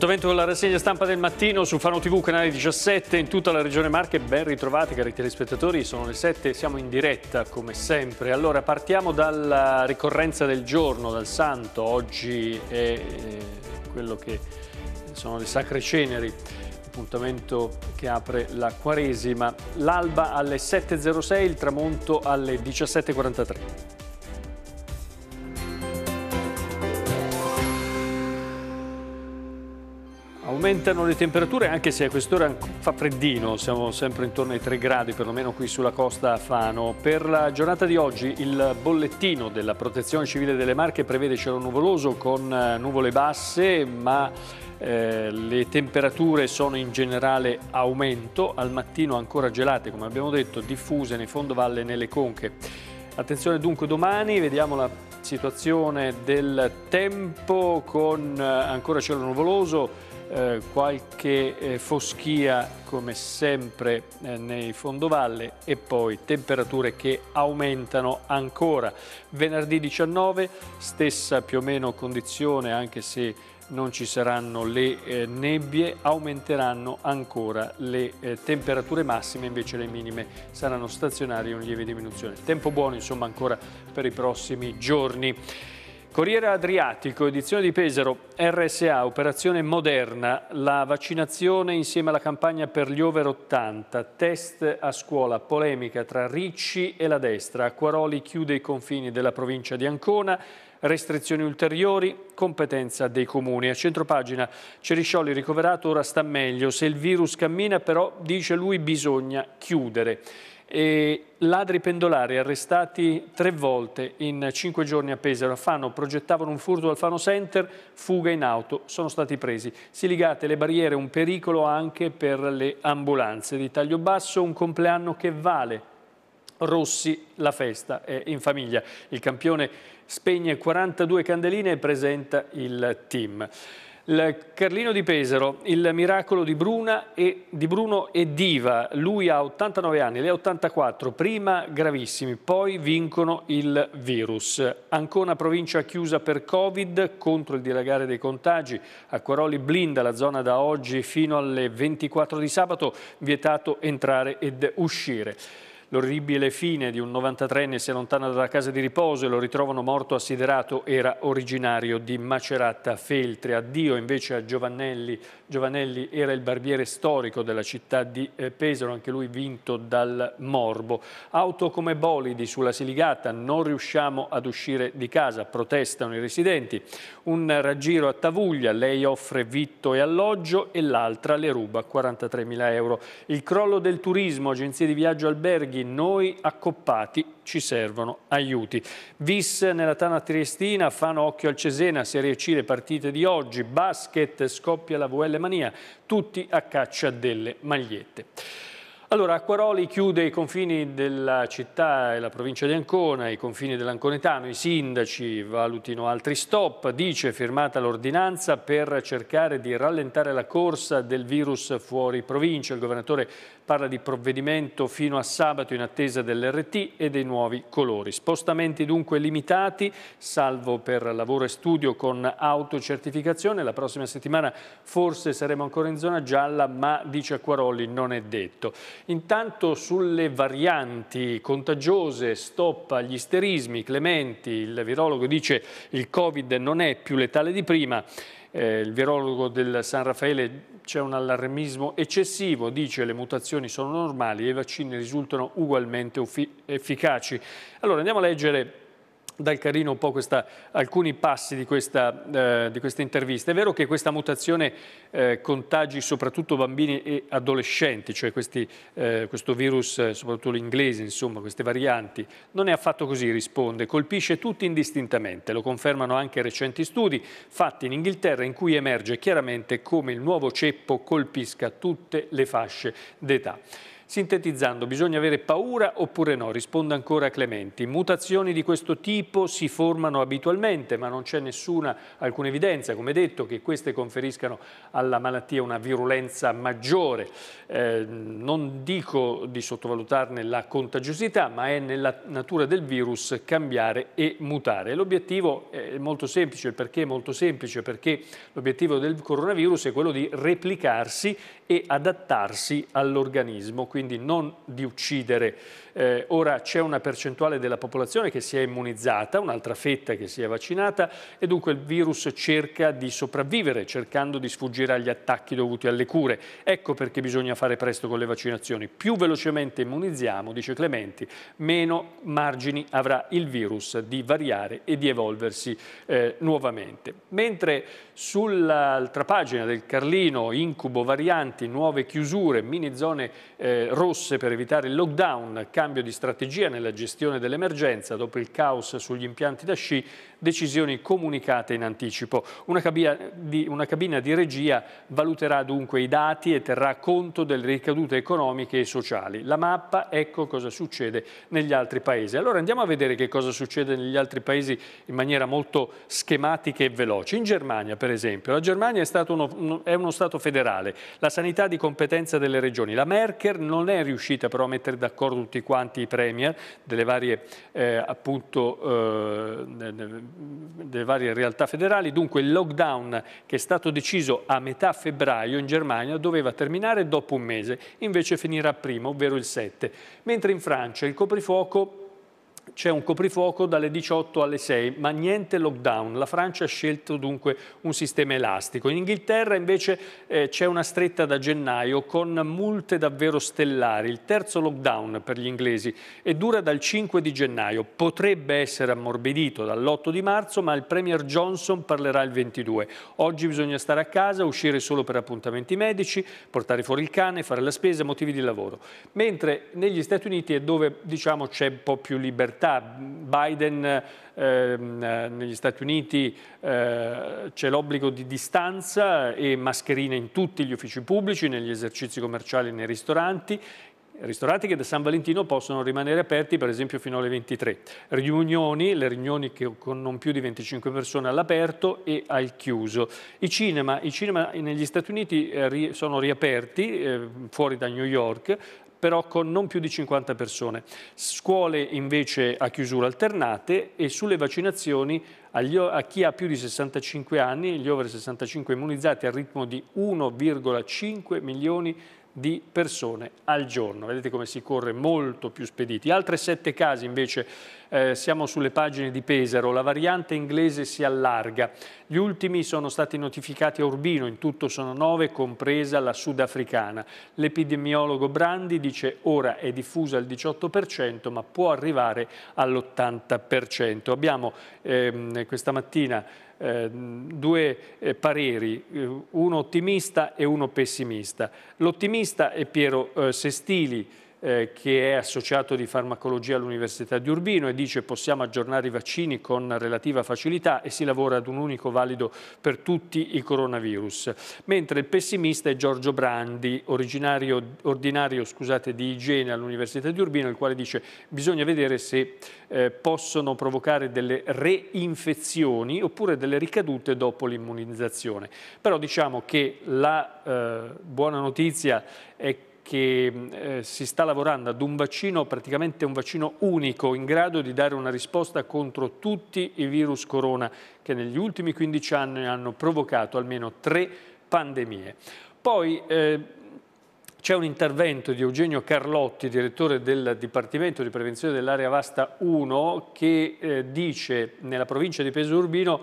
Appuntamento con la rassegna stampa del mattino su Fano TV, canale 17, in tutta la regione Marche. Ben ritrovati cari telespettatori, sono le 7, siamo in diretta come sempre. Allora partiamo dalla ricorrenza del giorno, dal santo, oggi è eh, quello che sono le sacre ceneri appuntamento che apre la Quaresima, l'alba alle 7.06, il tramonto alle 17.43. Aumentano le temperature anche se a quest'ora fa freddino, siamo sempre intorno ai 3 gradi perlomeno qui sulla costa a Fano. Per la giornata di oggi il bollettino della protezione civile delle Marche prevede cielo nuvoloso con eh, nuvole basse ma eh, le temperature sono in generale aumento, al mattino ancora gelate come abbiamo detto, diffuse nei fondovalle e nelle conche. Attenzione dunque domani, vediamo la situazione del tempo con eh, ancora cielo nuvoloso, eh, qualche eh, foschia come sempre eh, nei fondovalle e poi temperature che aumentano ancora. Venerdì 19 stessa più o meno condizione anche se non ci saranno le eh, nebbie, aumenteranno ancora le eh, temperature massime, invece le minime saranno stazionarie in lieve diminuzione. Tempo buono insomma ancora per i prossimi giorni. Corriere Adriatico, edizione di Pesaro, RSA, operazione moderna, la vaccinazione insieme alla campagna per gli over 80, test a scuola, polemica tra Ricci e la destra, Acquaroli chiude i confini della provincia di Ancona, restrizioni ulteriori, competenza dei comuni. A centropagina Ceriscioli ricoverato ora sta meglio, se il virus cammina però, dice lui, bisogna chiudere. E ladri pendolari arrestati tre volte in cinque giorni a Pesaro. A Fano progettavano un furto al Fano Center, fuga in auto, sono stati presi. Siligate le barriere, un pericolo anche per le ambulanze. Di taglio basso un compleanno che vale. Rossi la festa è in famiglia. Il campione spegne 42 candeline e presenta il team. Il Carlino di Pesaro, il miracolo di, e, di, Bruno e Diva, lui ha 89 anni, lei ha 84, prima gravissimi, poi vincono il virus. Ancona provincia chiusa per Covid contro il dilagare dei contagi, Acquaroli blinda la zona da oggi fino alle 24 di sabato, vietato entrare ed uscire. L'orribile fine di un 93enne si allontana dalla casa di riposo e lo ritrovano morto assiderato, era originario di Macerata Feltre. Addio invece a Giovannelli. Giovannelli era il barbiere storico della città di eh, Pesaro, anche lui vinto dal morbo. Auto come bolidi sulla Siligata, non riusciamo ad uscire di casa, protestano i residenti. Un raggiro a Tavuglia, lei offre vitto e alloggio e l'altra le ruba 43.000 euro. Il crollo del turismo, agenzie di viaggio alberghi, svegli, noi accoppati ci servono aiuti. Vis nella Tana Triestina, occhio al Cesena, Serie C le partite di oggi, basket, scoppia la VL Mania, tutti a caccia delle magliette. Allora, Acquaroli chiude i confini della città e la provincia di Ancona, i confini dell'Anconetano, i sindaci valutino altri stop, dice firmata l'ordinanza per cercare di rallentare la corsa del virus fuori provincia. Il governatore parla di provvedimento fino a sabato in attesa dell'RT e dei nuovi colori. Spostamenti dunque limitati, salvo per lavoro e studio con autocertificazione. La prossima settimana forse saremo ancora in zona gialla, ma dice Acquaroli non è detto. Intanto sulle varianti contagiose stoppa gli isterismi, Clementi, il virologo dice il Covid non è più letale di prima, eh, il virologo del San Raffaele c'è un allarmismo eccessivo, dice le mutazioni sono normali e i vaccini risultano ugualmente efficaci. Allora andiamo a leggere dal Carino un po' questa, alcuni passi di questa, eh, di questa, intervista. È vero che questa mutazione eh, contagi soprattutto bambini e adolescenti, cioè questi, eh, questo virus, eh, soprattutto l'inglese, insomma, queste varianti. Non è affatto così, risponde, colpisce tutti indistintamente, lo confermano anche recenti studi fatti in Inghilterra in cui emerge chiaramente come il nuovo ceppo colpisca tutte le fasce d'età. Sintetizzando, bisogna avere paura oppure no? Risponde ancora Clementi. Mutazioni di questo tipo si formano abitualmente, ma non c'è nessuna, alcuna evidenza, come detto, che queste conferiscano alla malattia una virulenza maggiore. Eh, non dico di sottovalutarne la contagiosità, ma è nella natura del virus cambiare e mutare. L'obiettivo è molto semplice, perché è molto semplice? Perché l'obiettivo del coronavirus è quello di replicarsi e adattarsi all'organismo quindi non di uccidere eh, ora c'è una percentuale della popolazione che si è immunizzata, un'altra fetta che si è vaccinata e dunque il virus cerca di sopravvivere cercando di sfuggire agli attacchi dovuti alle cure. Ecco perché bisogna fare presto con le vaccinazioni. Più velocemente immunizziamo, dice Clementi, meno margini avrà il virus di variare e di evolversi eh, nuovamente. Mentre sull'altra pagina del Carlino, incubo varianti, nuove chiusure, mini zone eh, rosse per evitare il lockdown, cambio cambio di strategia nella gestione dell'emergenza dopo il caos sugli impianti da sci, decisioni comunicate in anticipo. Una cabina, di, una cabina di regia valuterà dunque i dati e terrà conto delle ricadute economiche e sociali. La mappa, ecco cosa succede negli altri paesi. Allora andiamo a vedere che cosa succede negli altri paesi in maniera molto schematica e veloce. In Germania, per esempio, la Germania è, stato uno, è uno Stato federale, la sanità di competenza delle regioni. La Merkel non è riuscita però a mettere d'accordo tutti quanti quanti i premier delle varie, eh, appunto, eh, delle varie realtà federali. Dunque il lockdown che è stato deciso a metà febbraio in Germania doveva terminare dopo un mese, invece finirà prima, ovvero il 7, mentre in Francia il coprifuoco c'è un coprifuoco dalle 18 alle 6, ma niente lockdown. La Francia ha scelto dunque un sistema elastico. In Inghilterra invece eh, c'è una stretta da gennaio con multe davvero stellari, il terzo lockdown per gli inglesi e dura dal 5 di gennaio. Potrebbe essere ammorbidito dall'8 di marzo, ma il Premier Johnson parlerà il 22. Oggi bisogna stare a casa, uscire solo per appuntamenti medici, portare fuori il cane, fare la spesa, motivi di lavoro. Mentre negli Stati Uniti è dove diciamo c'è un po' più libertà realtà Biden ehm, negli Stati Uniti eh, c'è l'obbligo di distanza e mascherine in tutti gli uffici pubblici, negli esercizi commerciali e nei ristoranti, ristoranti che da San Valentino possono rimanere aperti per esempio fino alle 23. Riunioni, le riunioni con non più di 25 persone all'aperto e al chiuso. I cinema, i cinema negli Stati Uniti eh, sono riaperti eh, fuori da New York, però con non più di 50 persone. Scuole invece a chiusura alternate e sulle vaccinazioni a chi ha più di 65 anni, gli over 65 immunizzati al ritmo di 1,5 milioni di persone al giorno. Vedete come si corre molto più spediti. Altre sette casi invece eh, siamo sulle pagine di Pesaro, la variante inglese si allarga. Gli ultimi sono stati notificati a Urbino, in tutto sono nove, compresa la sudafricana. L'epidemiologo Brandi dice ora è diffusa al 18% ma può arrivare all'80%. Abbiamo ehm, questa mattina eh, due eh, pareri, eh, uno ottimista e uno pessimista. L'ottimista è Piero eh, Sestili, eh, che è associato di farmacologia all'Università di Urbino e dice possiamo aggiornare i vaccini con relativa facilità e si lavora ad un unico valido per tutti i coronavirus. Mentre il pessimista è Giorgio Brandi, ordinario scusate, di igiene all'Università di Urbino, il quale dice bisogna vedere se eh, possono provocare delle reinfezioni oppure delle ricadute dopo l'immunizzazione. Però diciamo che la eh, buona notizia è che mm, eh, si sta lavorando ad un vaccino, praticamente un vaccino unico, in grado di dare una risposta contro tutti i virus corona che negli ultimi 15 anni hanno provocato almeno tre pandemie. Poi eh, c'è un intervento di Eugenio Carlotti, direttore del Dipartimento di Prevenzione dell'Area Vasta 1, che eh, dice nella provincia di Peso Urbino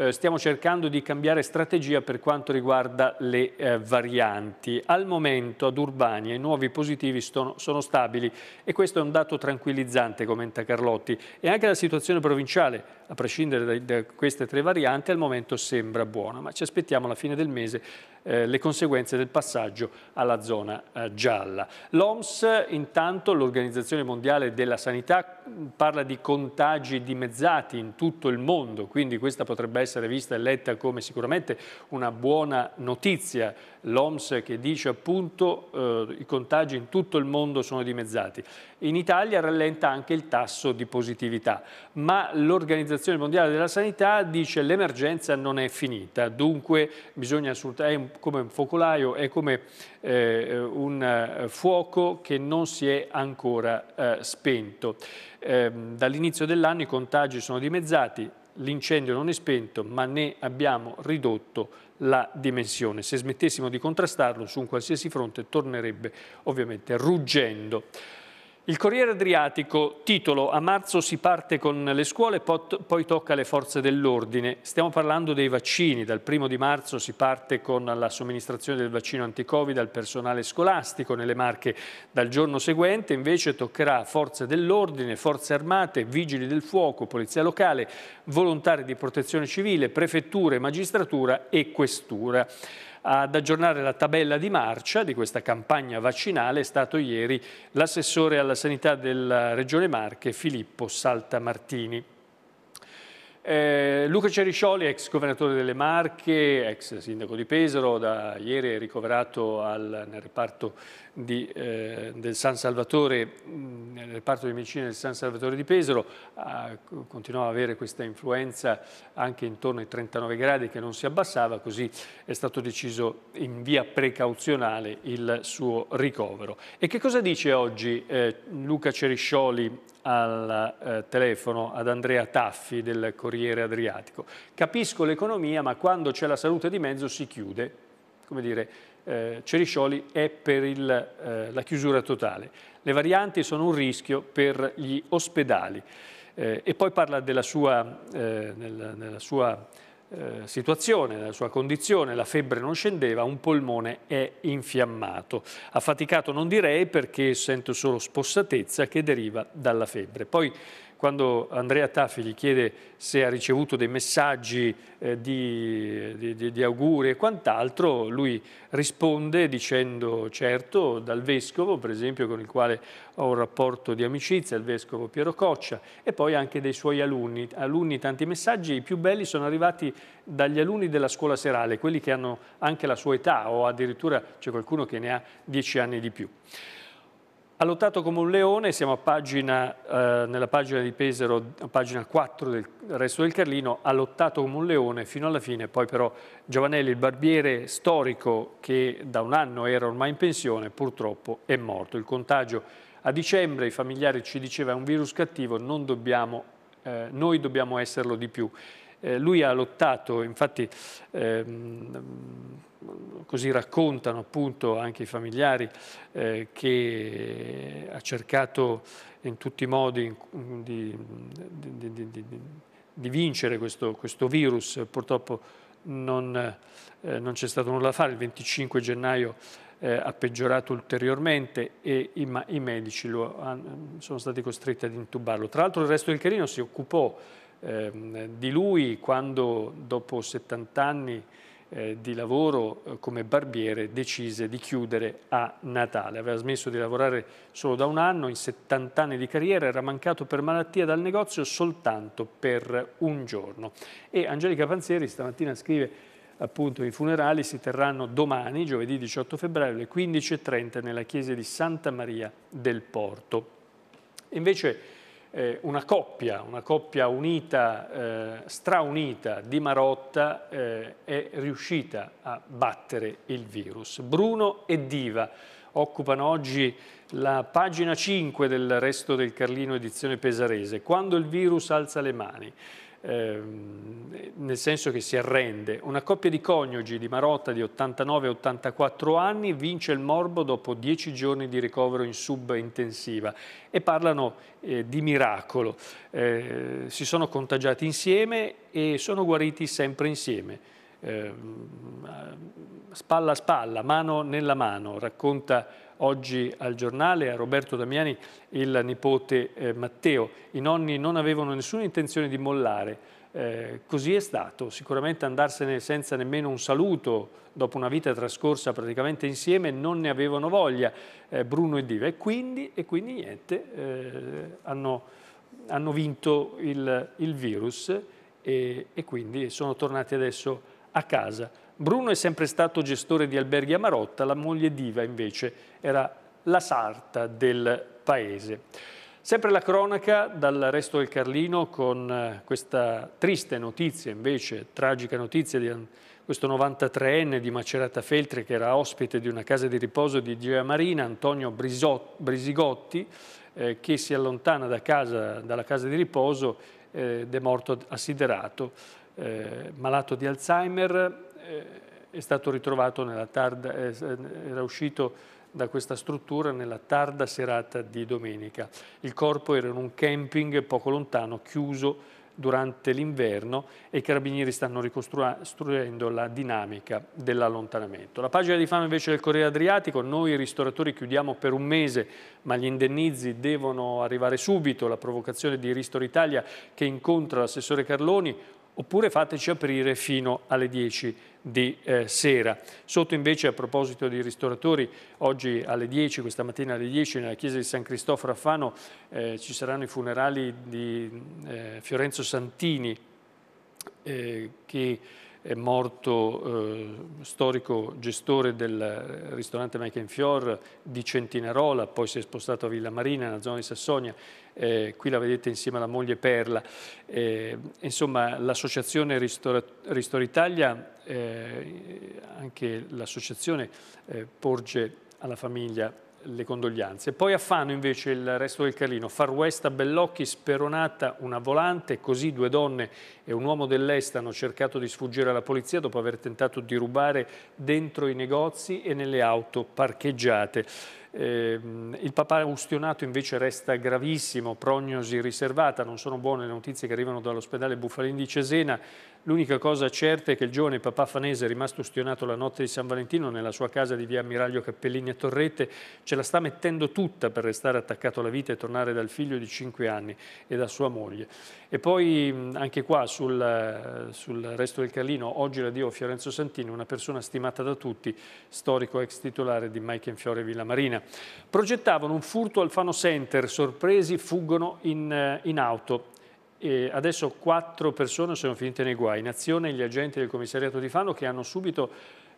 eh, stiamo cercando di cambiare strategia per quanto riguarda le eh, varianti. Al momento ad Urbania i nuovi positivi sono, sono stabili e questo è un dato tranquillizzante, commenta Carlotti, e anche la situazione provinciale, a prescindere da, da queste tre varianti, al momento sembra buona, ma ci aspettiamo alla fine del mese eh, le conseguenze del passaggio alla zona eh, gialla. L'OMS intanto, l'Organizzazione Mondiale della Sanità, parla di contagi dimezzati in tutto il mondo, quindi questa potrebbe essere vista e letta come sicuramente una buona notizia. L'OMS che dice appunto eh, i contagi in tutto il mondo sono dimezzati. In Italia rallenta anche il tasso di positività, ma l'Organizzazione Mondiale della Sanità dice che l'emergenza non è finita, dunque bisogna assolutamente come un focolaio, è come eh, un eh, fuoco che non si è ancora eh, spento. Eh, Dall'inizio dell'anno i contagi sono dimezzati, l'incendio non è spento, ma ne abbiamo ridotto la dimensione. Se smettessimo di contrastarlo su un qualsiasi fronte tornerebbe ovviamente ruggendo. Il Corriere Adriatico, titolo A marzo si parte con le scuole, poi tocca le forze dell'ordine. Stiamo parlando dei vaccini, dal primo di marzo si parte con la somministrazione del vaccino anticovid al personale scolastico nelle Marche. Dal giorno seguente invece toccherà forze dell'ordine, forze armate, vigili del fuoco, polizia locale, volontari di protezione civile, prefetture, magistratura e questura. Ad aggiornare la tabella di marcia di questa campagna vaccinale è stato ieri l'assessore alla sanità della Regione Marche Filippo Saltamartini. Eh, Luca Ceriscioli, ex governatore delle Marche, ex sindaco di Pesaro, da ieri è ricoverato al, nel reparto di, eh, del San Salvatore, mm, nel reparto di medicina del San Salvatore di Pesaro, eh, continuava ad avere questa influenza anche intorno ai 39 gradi che non si abbassava, così è stato deciso in via precauzionale il suo ricovero. E che cosa dice oggi eh, Luca Ceriscioli al eh, telefono ad Andrea Taffi del Corriere Adriatico? Capisco l'economia, ma quando c'è la salute di mezzo si chiude. Come dire, eh, Ceriscioli è per il, eh, la chiusura totale. Le varianti sono un rischio per gli ospedali. Eh, e poi parla della sua, eh, nella, nella sua eh, situazione, nella sua condizione, la febbre non scendeva, un polmone è infiammato. Affaticato non direi perché sento solo spossatezza che deriva dalla febbre. Poi quando Andrea Taffi gli chiede se ha ricevuto dei messaggi eh, di, di, di, auguri e quant'altro, lui risponde dicendo certo dal vescovo, per esempio con il quale ho un rapporto di amicizia, il vescovo Piero Coccia, e poi anche dei suoi alunni. Alunni tanti messaggi, i più belli sono arrivati dagli alunni della scuola serale, quelli che hanno anche la sua età o addirittura c'è qualcuno che ne ha dieci anni di più. Ha lottato come un leone, siamo pagina, eh, nella pagina di Pesaro, pagina 4 del resto del Carlino, ha lottato come un leone fino alla fine, poi però Giovanelli, il barbiere storico che da un anno era ormai in pensione, purtroppo è morto. Il contagio a dicembre, i familiari ci dicevano è un virus cattivo, dobbiamo, eh, noi dobbiamo esserlo di più. Eh, lui ha lottato, infatti ehm, così raccontano appunto anche i familiari, eh, che ha cercato in tutti i modi di, di, di, di vincere questo, questo, virus, purtroppo non, eh, non c'è stato nulla da fare, il 25 gennaio eh, ha peggiorato ulteriormente e i, ma, i medici hanno, sono stati costretti ad intubarlo. Tra l'altro il resto del Carino si occupò ehm, di lui quando dopo 70 anni eh, di lavoro eh, come barbiere decise di chiudere a Natale. Aveva smesso di lavorare solo da un anno, in 70 anni di carriera era mancato per malattia dal negozio soltanto per un giorno. E Angelica Panzieri stamattina scrive appunto i funerali si terranno domani, giovedì 18 febbraio alle 15.30 nella chiesa di Santa Maria del Porto. Invece eh, una coppia, una coppia unita, eh, straunita di Marotta eh, è riuscita a battere il virus. Bruno e Diva occupano oggi la pagina 5 del resto del Carlino edizione pesarese, quando il virus alza le mani. Ehm, nel senso che si arrende. Una coppia di coniugi di Marotta di 89-84 anni vince il morbo dopo 10 giorni di ricovero in subintensiva e parlano eh, di miracolo. Eh, si sono contagiati insieme e sono guariti sempre insieme. Eh, spalla a spalla, mano nella mano, racconta oggi al giornale, a Roberto Damiani il nipote eh, Matteo. I nonni non avevano nessuna intenzione di mollare, eh, così è stato, sicuramente andarsene senza nemmeno un saluto dopo una vita trascorsa praticamente insieme non ne avevano voglia eh, Bruno e Diva e quindi, e quindi niente, eh, hanno, hanno, vinto il, il virus e, e quindi sono tornati adesso a a casa. Bruno è sempre stato gestore di alberghi a Marotta, la moglie Diva invece era la sarta del paese. Sempre la cronaca dal resto del Carlino con eh, questa triste notizia invece, tragica notizia di eh, questo 93enne di Macerata Feltre che era ospite di una casa di riposo di Gioia Marina, Antonio Brisigotti, eh, che si allontana da casa, dalla casa di riposo eh, ed è morto assiderato eh, malato di Alzheimer, eh, è stato ritrovato nella tarda, eh, era uscito da questa struttura nella tarda serata di domenica. Il corpo era in un camping poco lontano, chiuso durante l'inverno e i carabinieri stanno ricostruendo la dinamica dell'allontanamento. La pagina di fame invece del Corriere Adriatico, noi ristoratori chiudiamo per un mese ma gli indennizi devono arrivare subito, la provocazione di Ristor Italia che incontra l'assessore Carloni, oppure fateci aprire fino alle 10 di eh, sera. Sotto invece a proposito di ristoratori, oggi alle 10, questa mattina alle 10 nella chiesa di San Cristoforo a Fano eh, ci saranno i funerali di eh, Fiorenzo Santini eh, che è morto eh, storico gestore del ristorante Mecchenfior di Centinarola, poi si è spostato a Villa Marina, nella zona di Sassonia, eh, qui la vedete insieme alla moglie Perla. Eh, insomma l'associazione Ristor, Ristor Italia, eh, anche l'associazione eh, porge alla famiglia le condoglianze. Poi a Fano invece il resto del Carlino, Far West a Bellocchi, speronata una volante, così due donne e un uomo dell'Est hanno cercato di sfuggire alla polizia dopo aver tentato di rubare dentro i negozi e nelle auto parcheggiate. Eh, il papà ustionato invece resta gravissimo, prognosi riservata, non sono buone le notizie che arrivano dall'ospedale Bufalin di Cesena, L'unica cosa certa è che il giovane papà Fanese, rimasto ustionato la notte di San Valentino nella sua casa di via Ammiraglio Cappellini a Torrette, ce la sta mettendo tutta per restare attaccato alla vita e tornare dal figlio di 5 anni e da sua moglie. E poi anche qua sul, sul resto del Carlino, oggi la dio Fiorenzo Santini, una persona stimata da tutti, storico ex titolare di Mike Fiore Villa Marina. Progettavano un furto al Fano Center, sorpresi fuggono in, eh, in auto. E adesso quattro persone sono finite nei guai, in azione gli agenti del commissariato di Fano che hanno subito,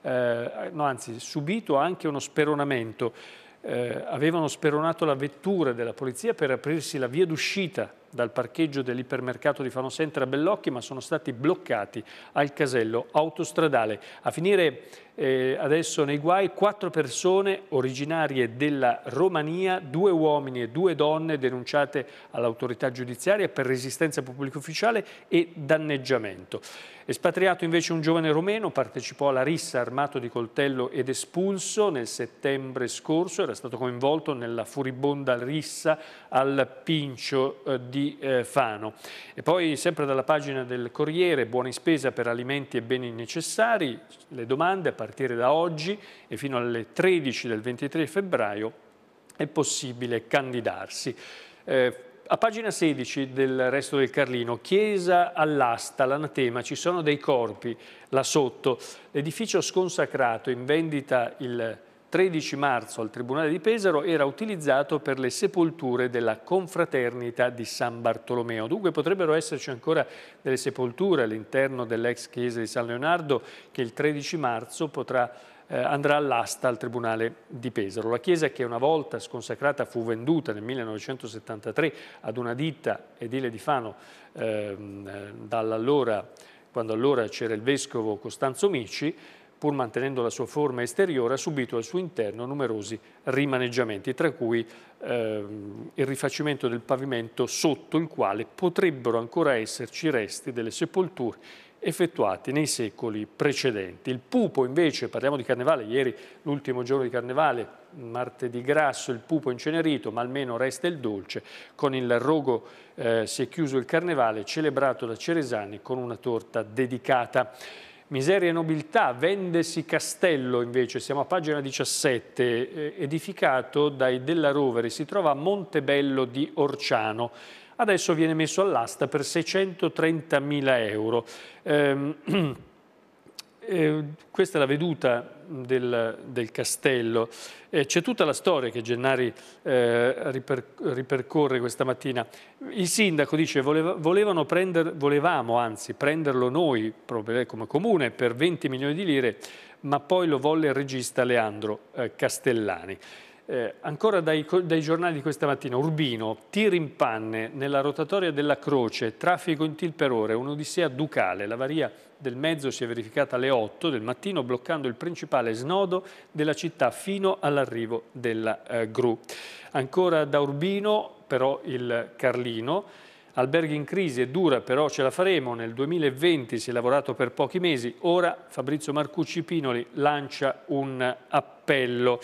eh, no, anzi, subito anche uno speronamento. Eh, avevano speronato la vettura della polizia per aprirsi la via d'uscita dal parcheggio dell'ipermercato di Fanosentra a Bellocchi ma sono stati bloccati al casello autostradale. A finire eh, adesso nei guai quattro persone originarie della Romania, due uomini e due donne denunciate all'autorità giudiziaria per resistenza pubblico ufficiale e danneggiamento. Espatriato invece un giovane romeno, partecipò alla rissa armato di coltello ed espulso nel settembre scorso, era stato coinvolto nella furibonda rissa al Pincio eh, di di eh, Fano. E poi sempre dalla pagina del Corriere, buona spesa per alimenti e beni necessari, le domande a partire da oggi e fino alle 13 del 23 febbraio è possibile candidarsi. Eh, a pagina 16 del resto del Carlino, chiesa all'asta, l'anatema, ci sono dei corpi là sotto, l'edificio sconsacrato in vendita il 13 marzo al Tribunale di Pesaro era utilizzato per le sepolture della confraternita di San Bartolomeo. Dunque potrebbero esserci ancora delle sepolture all'interno dell'ex chiesa di San Leonardo che il 13 marzo potrà, eh, andrà all'asta al Tribunale di Pesaro. La chiesa che una volta sconsacrata fu venduta nel 1973 ad una ditta edile di Fano eh, dall'allora quando allora c'era il vescovo Costanzo Mici, pur mantenendo la sua forma esteriore, ha subito al suo interno numerosi rimaneggiamenti, tra cui eh, il rifacimento del pavimento sotto il quale potrebbero ancora esserci resti delle sepolture effettuati nei secoli precedenti. Il pupo invece, parliamo di carnevale, ieri l'ultimo giorno di carnevale, martedì grasso, il pupo incenerito, ma almeno resta il dolce, con il rogo eh, si è chiuso il carnevale celebrato da Ceresani con una torta dedicata. Miseria e nobiltà, vendesi Castello invece, siamo a pagina 17, eh, edificato dai Della Rovere, si trova a Montebello di Orciano. Adesso viene messo all'asta per 630.000 euro. Ehm, Ehm, questa è la veduta del, del castello. Eh, C'è tutta la storia che Gennari eh, riper, ripercorre questa mattina. Il sindaco dice voleva, prender, volevamo anzi prenderlo noi eh, come comune per 20 milioni di lire, ma poi lo volle il regista Leandro eh, Castellani. Eh, ancora dai, dai, giornali di questa mattina, Urbino, tir in panne nella rotatoria della Croce, traffico in til per ore, un'odissea ducale. L'avaria del mezzo si è verificata alle 8 del mattino bloccando il principale snodo della città fino all'arrivo della eh, gru. Ancora da Urbino però il Carlino, Alberghi in crisi è dura, però ce la faremo. Nel 2020 si è lavorato per pochi mesi. Ora Fabrizio Marcucci Pinoli lancia un appello.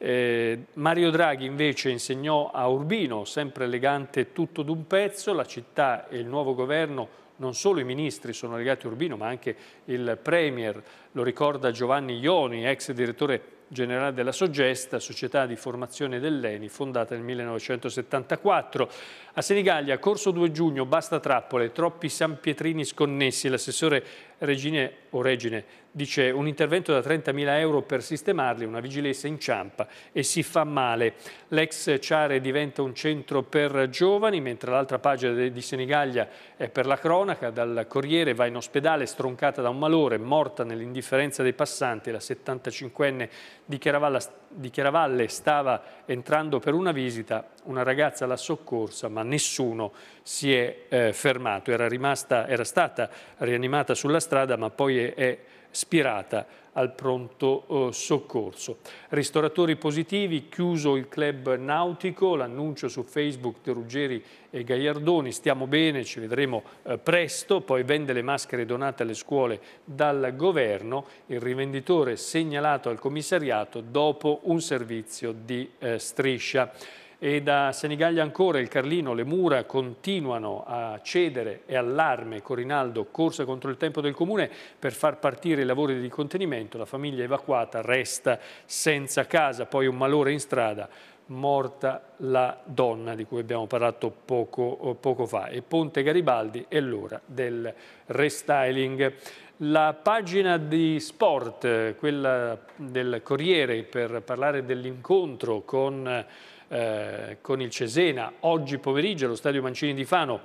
Eh, Mario Draghi invece insegnò a Urbino, sempre elegante tutto d'un pezzo, la città e il nuovo governo non solo i ministri sono legati a Urbino, ma anche il Premier, lo ricorda Giovanni Ioni, ex direttore generale della Sogesta, società di formazione dell'ENI, fondata nel 1974. A Senigallia, corso 2 giugno, basta trappole, troppi sanpietrini sconnessi. L'assessore Regine o Regine dice un intervento da 30.000 euro per sistemarli, una vigilessa inciampa e si fa male. L'ex Ciare diventa un centro per giovani, mentre l'altra pagina di Senigallia è per la cronaca, dal Corriere va in ospedale stroncata da un malore, morta nell'indifferenza dei passanti, la 75enne di Chiaravalla di Chiaravalle stava entrando per una visita, una ragazza l'ha soccorsa ma nessuno si è eh, fermato, era, rimasta, era, stata rianimata sulla strada ma poi è, è spirata al pronto eh, soccorso. Ristoratori positivi, chiuso il club nautico, l'annuncio su Facebook di Ruggeri e Gagliardoni, stiamo bene, ci vedremo eh, presto, poi vende le maschere donate alle scuole dal governo, il rivenditore segnalato al commissariato dopo un servizio di eh, striscia e da Senigallia ancora il Carlino, le mura continuano a cedere e allarme, Corinaldo corsa contro il tempo del comune per far partire i lavori di contenimento, la famiglia evacuata resta senza casa, poi un malore in strada morta la donna di cui abbiamo parlato poco, eh, poco fa e Ponte Garibaldi è l'ora del restyling. La pagina di sport, quella del Corriere per parlare dell'incontro con eh, eh, con il Cesena, oggi pomeriggio allo Stadio Mancini di Fano,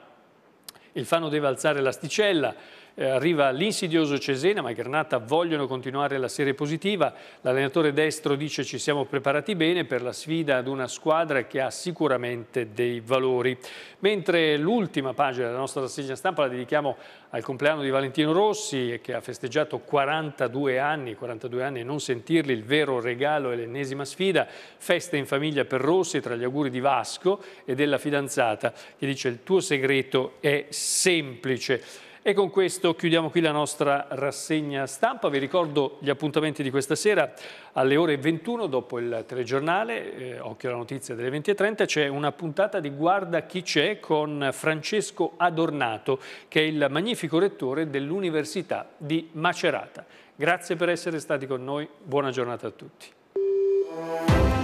il Fano deve alzare l'asticella, eh, arriva l'insidioso Cesena, ma i Granata vogliono continuare la serie positiva, l'allenatore destro dice ci siamo preparati bene per la sfida ad una squadra che ha sicuramente dei valori. Mentre l'ultima pagina della nostra rassegna stampa la dedichiamo al compleanno di Valentino Rossi che ha festeggiato 42 anni, 42 anni e non sentirli, il vero regalo e l'ennesima sfida, festa in famiglia per Rossi tra gli auguri di Vasco e della fidanzata che dice il tuo segreto è semplice. E con questo chiudiamo qui la nostra rassegna stampa. Vi ricordo gli appuntamenti di questa sera alle ore 21 dopo il telegiornale, eh, occhio alla notizia delle 20.30, c'è una puntata di Guarda chi c'è con Francesco Adornato che è il magnifico rettore dell'Università di Macerata. Grazie per essere stati con noi, buona giornata a tutti.